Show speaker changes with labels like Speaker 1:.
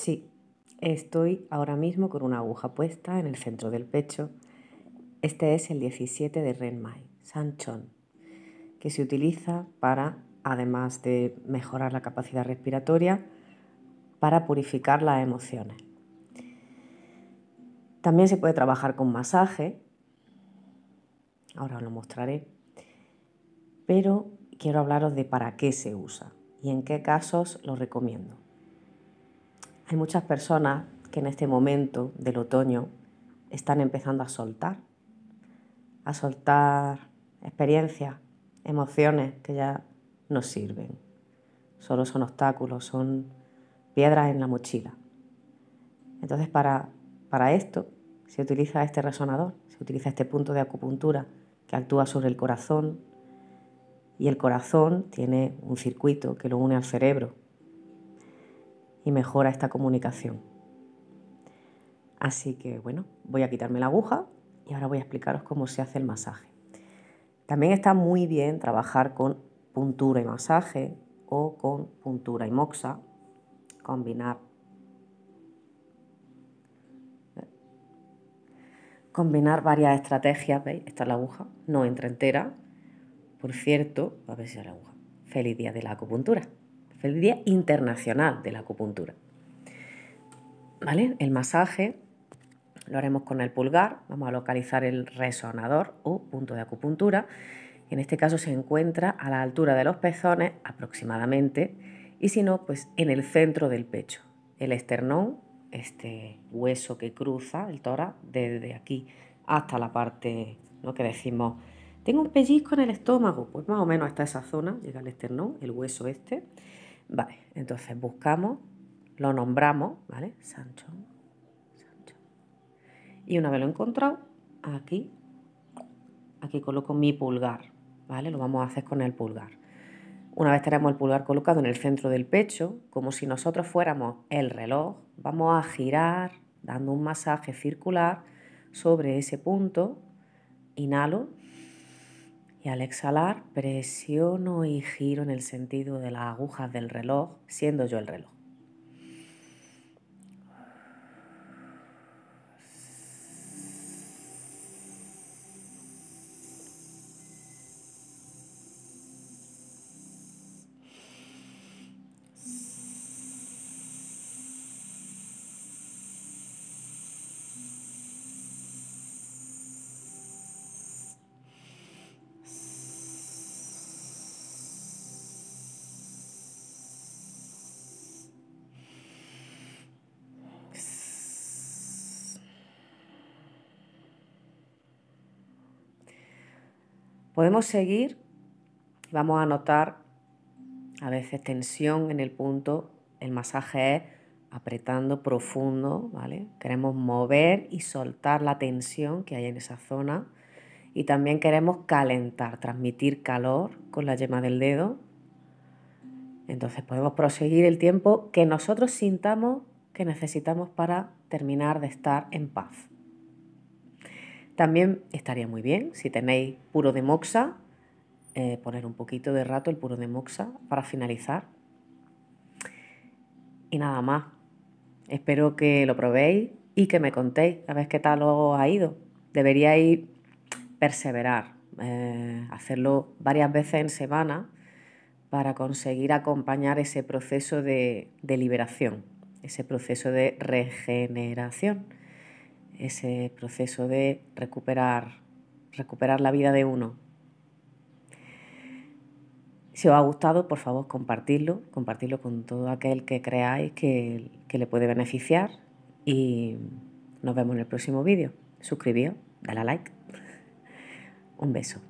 Speaker 1: Sí, estoy ahora mismo con una aguja puesta en el centro del pecho. Este es el 17 de Renmai, Sanchon, que se utiliza para, además de mejorar la capacidad respiratoria, para purificar las emociones. También se puede trabajar con masaje, ahora os lo mostraré, pero quiero hablaros de para qué se usa y en qué casos lo recomiendo. Hay muchas personas que en este momento del otoño están empezando a soltar, a soltar experiencias, emociones que ya no sirven. Solo son obstáculos, son piedras en la mochila. Entonces para, para esto se utiliza este resonador, se utiliza este punto de acupuntura que actúa sobre el corazón y el corazón tiene un circuito que lo une al cerebro y mejora esta comunicación. Así que bueno, voy a quitarme la aguja y ahora voy a explicaros cómo se hace el masaje. También está muy bien trabajar con puntura y masaje o con puntura y moxa, combinar combinar varias estrategias, ¿veis? Esta es la aguja, no entra entera. Por cierto, a ver si es la aguja. Feliz día de la acupuntura el Día Internacional de la Acupuntura. El masaje lo haremos con el pulgar, vamos a localizar el resonador o punto de acupuntura. En este caso se encuentra a la altura de los pezones aproximadamente y si no, pues en el centro del pecho. El esternón, este hueso que cruza el tórax desde aquí hasta la parte ¿no? que decimos, tengo un pellizco en el estómago, pues más o menos hasta esa zona llega el esternón, el hueso este. Vale, entonces buscamos, lo nombramos, ¿vale? Sancho. Sancho. Y una vez lo he encontrado, aquí, aquí coloco mi pulgar, ¿vale? Lo vamos a hacer con el pulgar. Una vez tenemos el pulgar colocado en el centro del pecho, como si nosotros fuéramos el reloj, vamos a girar dando un masaje circular sobre ese punto. Inhalo y al exhalar presiono y giro en el sentido de las agujas del reloj, siendo yo el reloj. Podemos seguir, vamos a notar a veces tensión en el punto, el masaje es apretando profundo, ¿vale? Queremos mover y soltar la tensión que hay en esa zona y también queremos calentar, transmitir calor con la yema del dedo. Entonces podemos proseguir el tiempo que nosotros sintamos que necesitamos para terminar de estar en paz. También estaría muy bien, si tenéis puro de moxa, eh, poner un poquito de rato el puro de moxa para finalizar. Y nada más. Espero que lo probéis y que me contéis a ver qué tal os ha ido. Deberíais perseverar, eh, hacerlo varias veces en semana para conseguir acompañar ese proceso de liberación, ese proceso de regeneración ese proceso de recuperar, recuperar la vida de uno. Si os ha gustado, por favor, compartidlo, compartidlo con todo aquel que creáis que, le puede beneficiar y nos vemos en el próximo vídeo. Suscribíos, dale a like. Un beso.